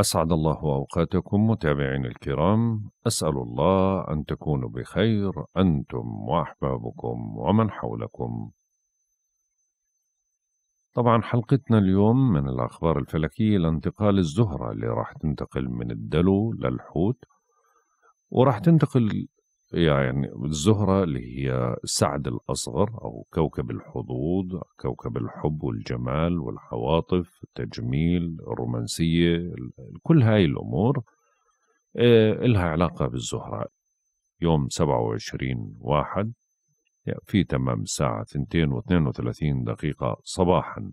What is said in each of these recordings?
أسعد الله أوقاتكم متابعين الكرام أسأل الله أن تكونوا بخير أنتم وأحبابكم ومن حولكم طبعا حلقتنا اليوم من الأخبار الفلكية لانتقال الزهرة اللي راح تنتقل من الدلو للحوت وراح تنتقل يعني الزهرة اللي هي سعد الأصغر أو كوكب الحظوظ كوكب الحب والجمال والعواطف التجميل الرومانسية كل هاي الأمور آه، إلها علاقة بالزهرة يوم 27 واحد في تمام الساعة 2 و32 دقيقة صباحا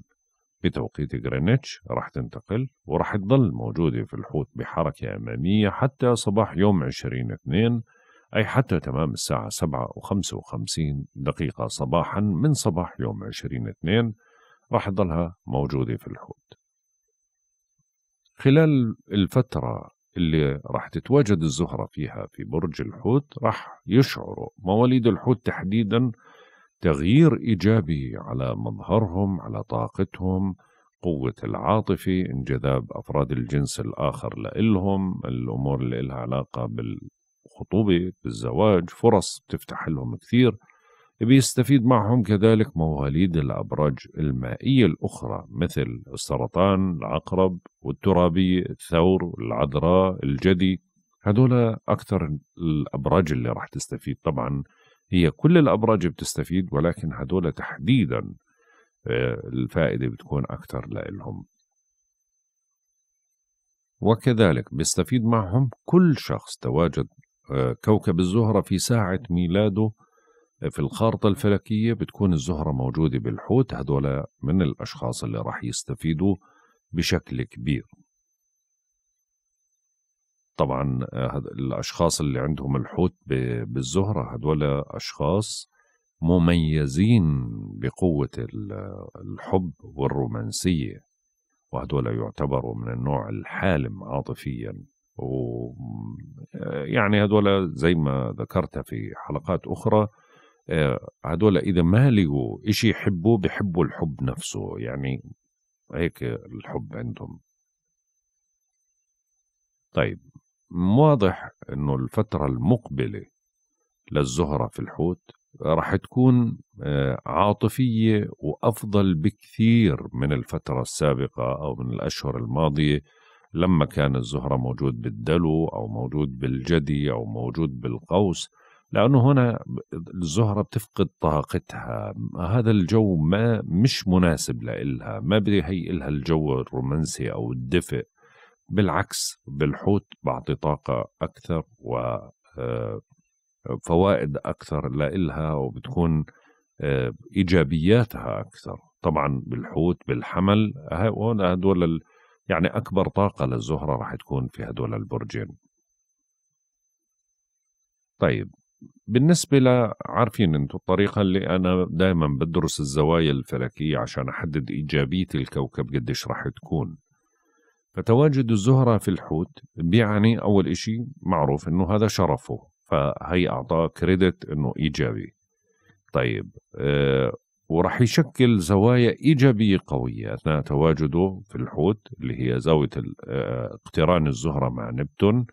بتوقيت غرينتش راح تنتقل وراح تضل موجودة في الحوت بحركة أمامية حتى صباح يوم عشرين اثنين أي حتى تمام الساعة سبعة وخمسة وخمسين دقيقة صباحا من صباح يوم 20 2 راح تضلها موجودة في الحوت خلال الفترة اللي راح تتواجد الزهرة فيها في برج الحوت راح يشعروا مواليد الحوت تحديدا تغيير إيجابي على مظهرهم على طاقتهم قوة العاطفة انجذاب أفراد الجنس الآخر لإلهم الأمور اللي لها علاقة بال الخطوبة الزواج فرص بتفتح لهم كثير بيستفيد معهم كذلك مواليد الأبراج المائية الأخرى مثل السرطان العقرب والترابية الثور العذراء الجدي هدول أكثر الأبراج اللي راح تستفيد طبعا هي كل الأبراج بتستفيد ولكن هدول تحديدا آه، الفائدة بتكون أكثر لإلهم وكذلك بيستفيد معهم كل شخص تواجد كوكب الزهرة في ساعة ميلاده آه، في الخارطة الفلكية بتكون الزهرة موجودة بالحوت هذول من الأشخاص اللي راح يستفيدوا بشكل كبير طبعا آه، الأشخاص اللي عندهم الحوت بالزهرة هذول أشخاص مميزين بقوة الحب والرومانسية وهذول يعتبروا من النوع الحالم عاطفيا ويعني آه، هذول زي ما ذكرت في حلقات أخرى آه، هذول إذا ما لقوا إشي يحبوا بحبوا الحب نفسه يعني هيك الحب عندهم طيب واضح انه الفترة المقبلة للزهرة في الحوت راح تكون آه، عاطفية وأفضل بكثير من الفترة السابقة أو من الأشهر الماضية لما كان الزهرة موجود بالدلو أو موجود بالجدي أو موجود بالقوس لأنه هنا الزهرة بتفقد طاقتها هذا الجو ما مش مناسب لإلها ما بيهيئ لها الجو الرومانسي أو الدفء بالعكس بالحوت بعطي طاقة أكثر و آه، فوائد أكثر لإلها وبتكون آه، إيجابياتها أكثر طبعا بالحوت بالحمل هدول يعني أكبر طاقة للزهرة راح تكون في هدول البرجين طيب بالنسبة لعارفين عارفين انتم الطريقة اللي أنا دائما بدرس الزوايا الفلكية عشان أحدد إيجابية الكوكب قديش راح تكون فتواجد الزهرة في الحوت بيعني أول إشي معروف إنه هذا شرفه فهي أعطاه كريدت إنه إيجابي طيب آه، وراح يشكل زوايا إيجابية قوية أثناء تواجده في الحوت اللي هي زاوية آه، اقتران الزهرة مع نبتون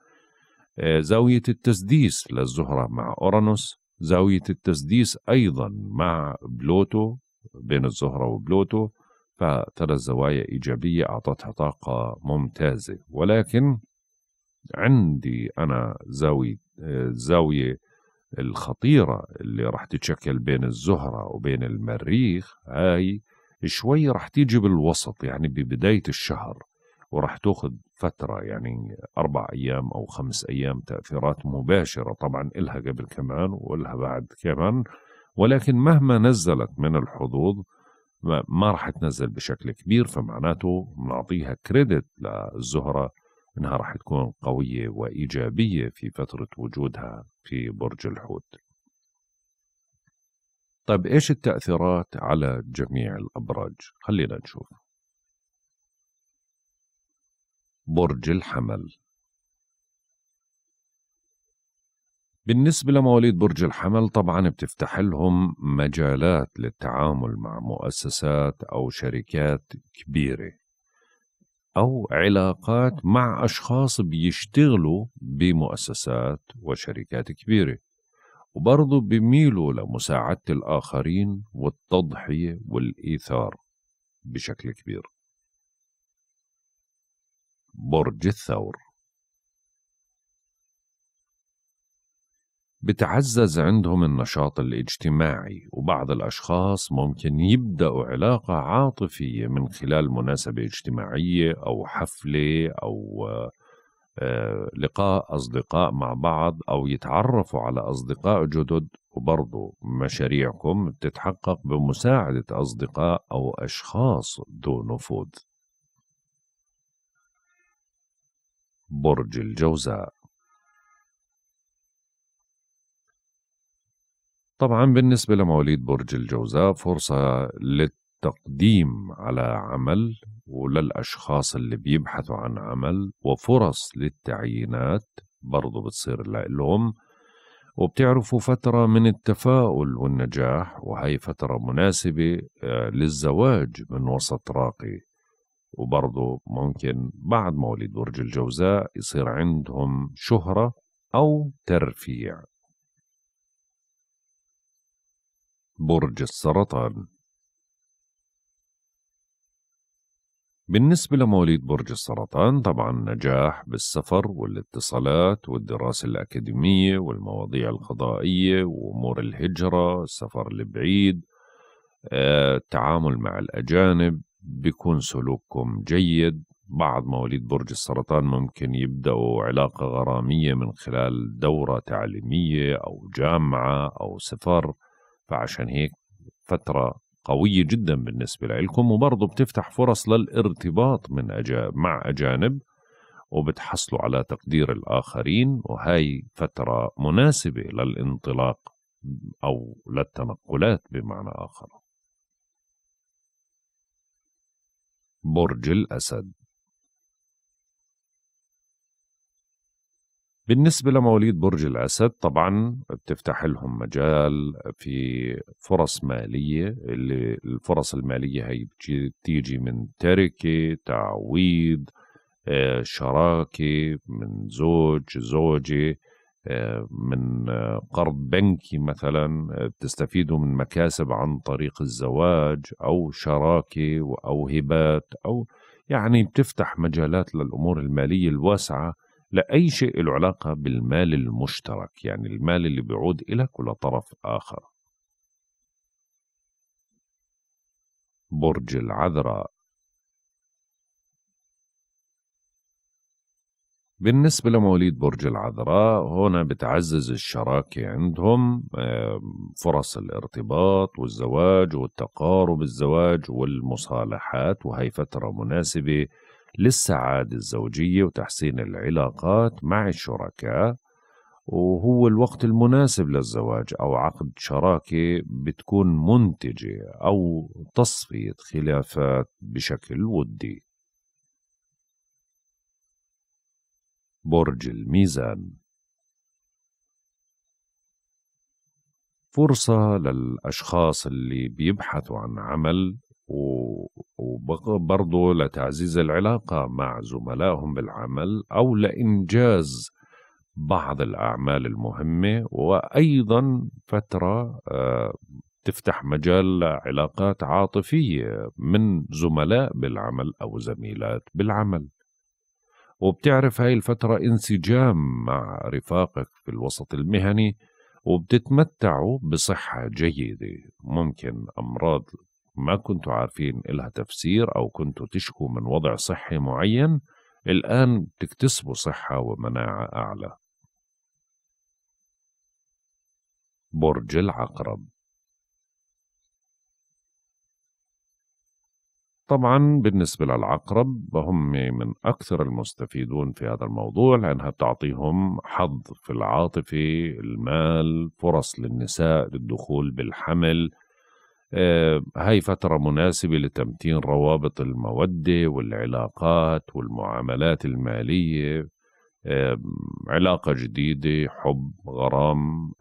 آه، زاوية التسديس للزهرة مع أورانوس زاوية التسديس أيضا مع بلوتو بين الزهرة وبلوتو فترى الزوايا إيجابية أعطتها طاقة ممتازة ولكن عندي أنا زاوية آه، زاوية الخطيرة اللي راح تتشكل بين الزهرة وبين المريخ هاي شوي راح تيجي بالوسط يعني ببداية الشهر وراح تاخذ فترة يعني أربع أيام أو خمس أيام تأثيرات مباشرة طبعا إلها قبل كمان وإلها بعد كمان ولكن مهما نزلت من الحظوظ ما راح تنزل بشكل كبير فمعناته بنعطيها كريدت للزهرة انها راح تكون قويه وايجابيه في فتره وجودها في برج الحوت. طيب ايش التاثيرات على جميع الابراج؟ خلينا نشوف. برج الحمل بالنسبة لمواليد برج الحمل طبعا بتفتح لهم مجالات للتعامل مع مؤسسات أو شركات كبيرة أو علاقات مع أشخاص بيشتغلوا بمؤسسات وشركات كبيرة وبرضو بيميلوا لمساعدة الآخرين والتضحية والإيثار بشكل كبير برج الثور بتعزز عندهم النشاط الاجتماعي وبعض الأشخاص ممكن يبدأوا علاقة عاطفية من خلال مناسبة اجتماعية أو حفلة أو آه، لقاء أصدقاء مع بعض أو يتعرفوا على أصدقاء جدد وبرضو مشاريعكم بتتحقق بمساعدة أصدقاء أو أشخاص ذو نفوذ برج الجوزاء طبعا بالنسبة لمواليد برج الجوزاء فرصة للتقديم على عمل وللأشخاص اللي بيبحثوا عن عمل وفرص للتعيينات برضو بتصير لهم وبتعرفوا فترة من التفاؤل والنجاح وهي فترة مناسبة آه، للزواج من وسط راقي وبرضو ممكن بعد مواليد برج الجوزاء يصير عندهم شهرة أو ترفيع برج السرطان بالنسبة لمواليد برج السرطان طبعا نجاح بالسفر والاتصالات والدراسة الأكاديمية والمواضيع القضائية وأمور الهجرة السفر البعيد آه، التعامل مع الأجانب بيكون سلوككم جيد بعض مواليد برج السرطان ممكن يبدأوا علاقة غرامية من خلال دورة تعليمية أو جامعة أو سفر فعشان هيك فترة قوية جدا بالنسبة لكم وبرضه بتفتح فرص للارتباط من أجا مع أجانب وبتحصلوا على تقدير الآخرين وهاي فترة مناسبة للانطلاق أو للتنقلات بمعنى آخر برج الأسد بالنسبة لمواليد برج الأسد طبعا بتفتح لهم مجال في فرص مالية اللي الفرص المالية هي بتيجي من تركة تعويض آه، شراكة من زوج زوجة آه، من آه، قرض بنكي مثلا بتستفيدوا من مكاسب عن طريق الزواج أو شراكة أو هبات أو يعني بتفتح مجالات للأمور المالية الواسعة لأي شيء له علاقة بالمال المشترك يعني المال اللي بيعود إلك ولطرف آخر برج العذراء بالنسبة لمواليد برج العذراء هنا بتعزز الشراكة عندهم آه، فرص الارتباط والزواج والتقارب الزواج والمصالحات وهي فترة مناسبة للسعادة الزوجية وتحسين العلاقات مع الشركاء وهو الوقت المناسب للزواج أو عقد شراكة بتكون منتجة أو تصفية خلافات بشكل ودي برج الميزان فرصة للأشخاص اللي بيبحثوا عن عمل وبرضه لتعزيز العلاقة مع زملائهم بالعمل أو لإنجاز بعض الأعمال المهمة وأيضا فترة آه، تفتح مجال لعلاقات عاطفية من زملاء بالعمل أو زميلات بالعمل وبتعرف هاي الفترة انسجام مع رفاقك في الوسط المهني وبتتمتعوا بصحة جيدة ممكن أمراض ما كنتوا عارفين إلها تفسير أو كنتوا تشكوا من وضع صحي معين الآن تكتسبوا صحة ومناعة أعلى برج العقرب طبعا بالنسبة للعقرب هم من أكثر المستفيدون في هذا الموضوع لأنها بتعطيهم حظ في العاطفة المال فرص للنساء للدخول بالحمل آه، هاي فترة مناسبة لتمتين روابط المودة والعلاقات والمعاملات المالية آه، علاقة جديدة حب غرام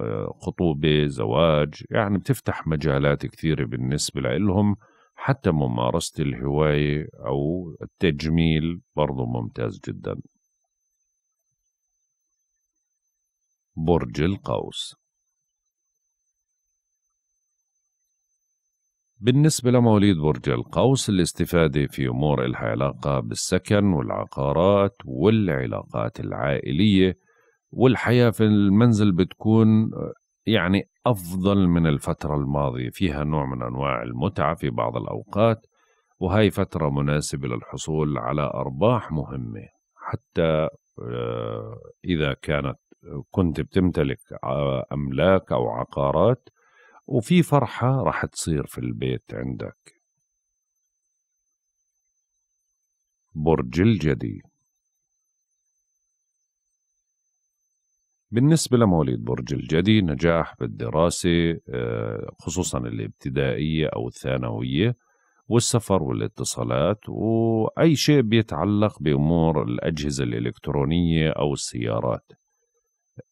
آه، خطوبة زواج يعني بتفتح مجالات كثيرة بالنسبة لهم حتى ممارسة الهواية أو التجميل برضو ممتاز جدا برج القوس بالنسبة لمواليد برج القوس الاستفادة في أمور الها علاقة بالسكن والعقارات والعلاقات العائلية والحياة في المنزل بتكون آه، يعني أفضل من الفترة الماضية فيها نوع من أنواع المتعة في بعض الأوقات وهي فترة مناسبة للحصول على أرباح مهمة حتى آه، إذا كانت كنت بتمتلك آه، أملاك أو عقارات وفي فرحة راح تصير في البيت عندك برج الجدي بالنسبة لمواليد برج الجدي نجاح بالدراسة آه، خصوصا الابتدائية أو الثانوية والسفر والاتصالات وأي شيء بيتعلق بأمور الأجهزة الإلكترونية أو السيارات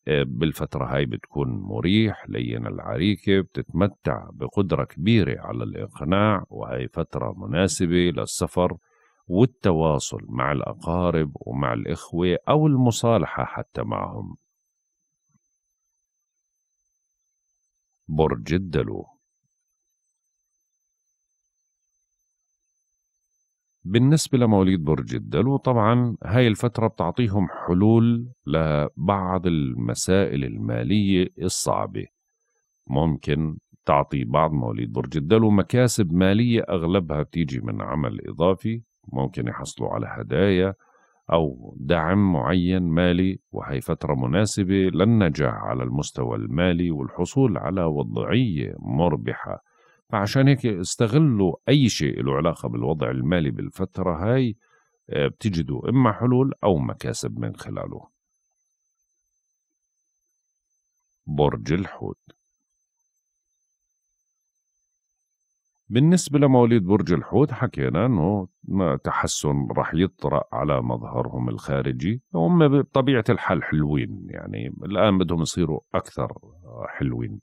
آه، بالفترة هاي بتكون مريح لين العريكة بتتمتع بقدرة كبيرة على الإقناع وهي فترة مناسبة للسفر والتواصل مع الأقارب ومع الإخوة أو المصالحة حتى معهم برج الدلو بالنسبة لمواليد برج الدلو طبعا هاي الفترة بتعطيهم حلول لبعض المسائل المالية الصعبة ممكن تعطي بعض مواليد برج الدلو مكاسب مالية أغلبها بتيجي من عمل إضافي ممكن يحصلوا على هدايا أو دعم معين مالي وهي فترة مناسبة للنجاح على المستوى المالي والحصول على وضعية مربحة فعشان هيك استغلوا أي شيء له علاقة بالوضع المالي بالفترة هاي آه، بتجدوا إما حلول أو مكاسب من خلاله برج الحوت بالنسبة لمواليد برج الحوت حكينا أنه تحسن رح يطرأ على مظهرهم الخارجي هم بطبيعة الحال حلوين يعني الآن بدهم يصيروا أكثر حلوين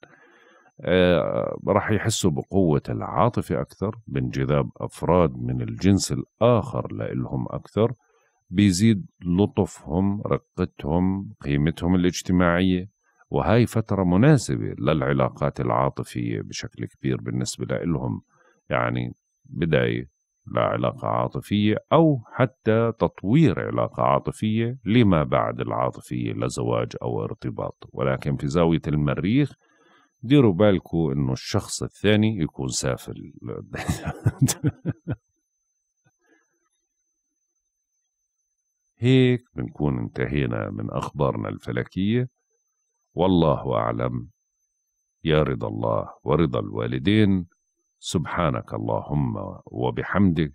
آه، راح يحسوا بقوة العاطفة أكثر بانجذاب أفراد من الجنس الآخر لإلهم أكثر بيزيد لطفهم رقتهم قيمتهم الاجتماعية وهاي فترة مناسبة للعلاقات العاطفية بشكل كبير بالنسبة لإلهم يعني بداية لعلاقة عاطفية أو حتى تطوير علاقة عاطفية لما بعد العاطفية لزواج أو ارتباط ولكن في زاوية المريخ ديروا بالكم انه الشخص الثاني يكون سافل هيك بنكون انتهينا من اخبارنا الفلكيه والله اعلم يا رضا الله ورضا الوالدين سبحانك اللهم وبحمدك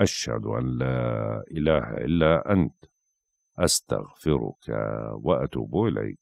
اشهد ان لا اله الا انت استغفرك واتوب اليك